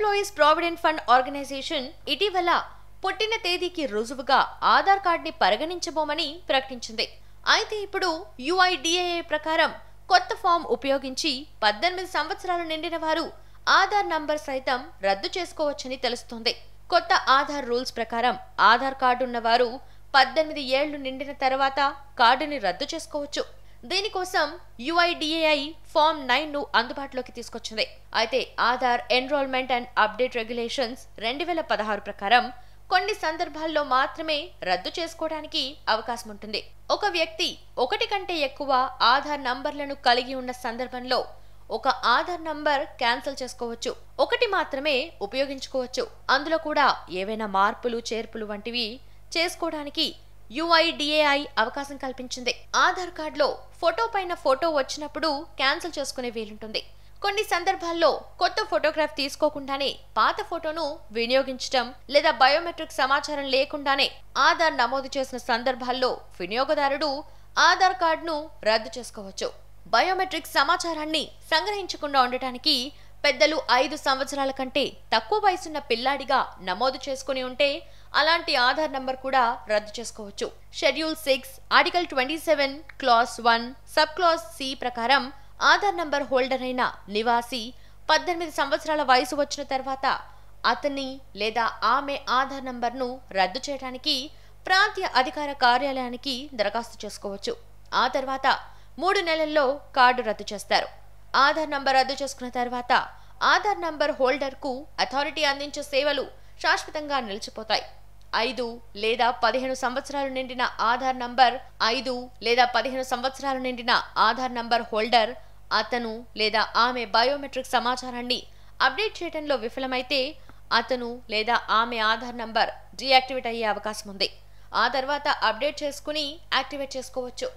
employees provident fund organisation ఇటీవల పుట్టిన తేదీకి రుజువుగా ఆధార్ కార్డుని పరిగణించబోమని ప్రకటించింది అయితే ఇప్పుడు యుఐడిఏఏ ప్రకారం కొత్త ఫామ్ ఉపయోగించి పద్దెనిమిది సంవత్సరాలు నిండిన వారు ఆధార్ నంబర్ సైతం రద్దు చేసుకోవచ్చని తెలుస్తోంది కొత్త ఆధార్ రూల్స్ ప్రకారం ఆధార్ కార్డు ఉన్నవారు పద్దెనిమిది ఏళ్లు నిండిన తర్వాత కార్డుని రద్దు చేసుకోవచ్చు దీనికోసం యుఐడిఏఐ ఫామ్ నైన్ ను అందుబాటులోకి తీసుకొచ్చింది అయితే Aadhaar enrolment and update regulations రెండు వేల పదహారు ప్రకారం కొన్ని సందర్భాల్లో మాత్రమే రద్దు చేసుకోవడానికి అవకాశం ఉంటుంది ఒక వ్యక్తి ఒకటి కంటే ఎక్కువ ఆధార్ నంబర్లను కలిగి ఉన్న సందర్భంలో ఒక ఆధార్ నంబర్ క్యాన్సిల్ చేసుకోవచ్చు ఒకటి మాత్రమే ఉపయోగించుకోవచ్చు అందులో కూడా ఏవైనా మార్పులు చేర్పులు వంటివి చేసుకోవడానికి యుఐడిఏఐ అవకాశం కల్పించింది ఆధార్ కార్డులో ఫోటో పైన ఫోటో వచ్చినప్పుడు క్యాన్సిల్ చేసుకునే వీలుంటుంది కొన్ని సందర్భాల్లో కొత్త ఫోటోగ్రాఫ్ తీసుకోకుండానే పాత ఫోటోను వినియోగించడం లేదా బయోమెట్రిక్ సమాచారం లేకుండానే ఆధార్ నమోదు చేసిన సందర్భాల్లో వినియోగదారుడు ఆధార్ కార్డును రద్దు చేసుకోవచ్చు బయోమెట్రిక్ సమాచారాన్ని సంగ్రహించకుండా ఉండటానికి పెద్దలు ఐదు సంవత్సరాల కంటే తక్కువ వయసున్న పిల్లాడిగా నమోదు చేసుకుని ఉంటే అలాంటి ఆధార్ నంబర్ కూడా రద్దు చేసుకోవచ్చు schedule six article twenty seven clause one sub clause C ప్రకారం ఆధార్ నంబర్ హోల్డర్ అయిన నివాసి పద్దెనిమిది సంవత్సరాల వయసు వచ్చిన తర్వాత అతని లేదా ఆమె ఆధార్ నంబర్ను రద్దు చేయడానికి ప్రాంతీయ అధికార కార్యాలయానికి దరఖాస్తు చేసుకోవచ్చు ఆ తర్వాత మూడు నెలల్లో కార్డు రద్దు చేస్తారు ఆధార్ నంబర్ రద్దు చేసుకున్న తర్వాత ఆధార్ నంబర్ హోల్డర్కు అథారిటీ అందించే సేవలు శాశ్వతంగా నిలిచిపోతాయి ఐదు లేదా పదిహేను సంవత్సరాలు నిండిన ఆధార్ నంబర్ ఐదు లేదా పదిహేను సంవత్సరాలు నిండిన ఆధార్ నంబర్ హోల్డర్ అతను లేదా ఆమె బయోమెట్రిక్ సమాచారాన్ని అప్డేట్ చేయడంలో విఫలమైతే అతను లేదా ఆమె ఆధార్ నంబర్ డీయాక్టివేట్ అయ్యే అవకాశం ఉంది ఆ తర్వాత అప్డేట్ చేసుకుని యాక్టివేట్ చేసుకోవచ్చు